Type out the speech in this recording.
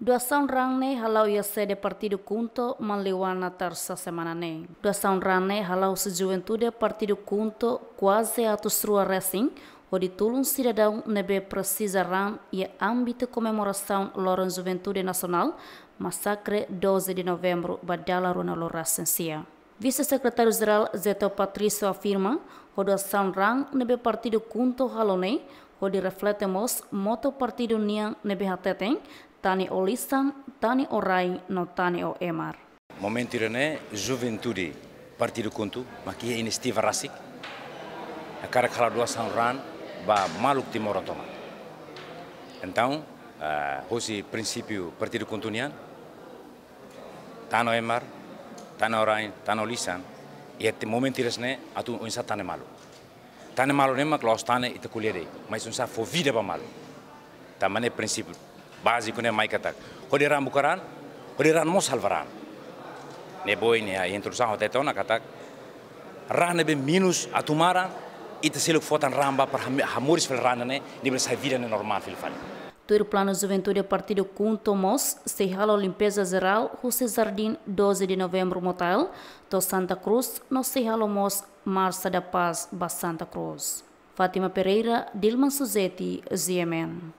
Doação ranne halau ia sede partido kunto meliwana tersa semana Dua Doação ranne halau sejuventude juventude partido kunto kuase atus rua resim, onde tulum cidadão nebe precisa ran e âmbito comemoração Loren Juventude Nacional, massacre 12 de novembro, badala runa sensia. Vice-secretário geral Zeto Patrício afirma que o São Rang nebe partido kunto halone, onde refletemos moto partido nian nebe hateten, tani o lisan, tani o rai, no tani o emar. Momentirene juventude partido kuntu, maki inisiatif rasik, cara kala dua São Rang ba maluk timorotoma. Então, uh, eh, hoje princípio partido kuntunian, tano emar, ήταν ώρα, ήταν ολίσαν. Γιατί μόνο ναι, ατού ναι, μα η τεκουλιέρη. Μα από Τα μάνε πρινσίπου. Βάζει κουνέ μάει κατά. Χωρί ραν μπουκαράν, χωρί ραν μόσα αλβαράν. Ναι, μπορεί είναι τρουσά, ο τέτονα κατά. Ράνε με μήνους ter Plano Juventude Partido com Tomos, Serralo Limpeza Geral, José Jardim, 12 de novembro, Motel, do Santa Cruz, no Serralo Mos, Marça da Paz, Ba Santa Cruz. Fátima Pereira, Dilma Suzetti, ZMN.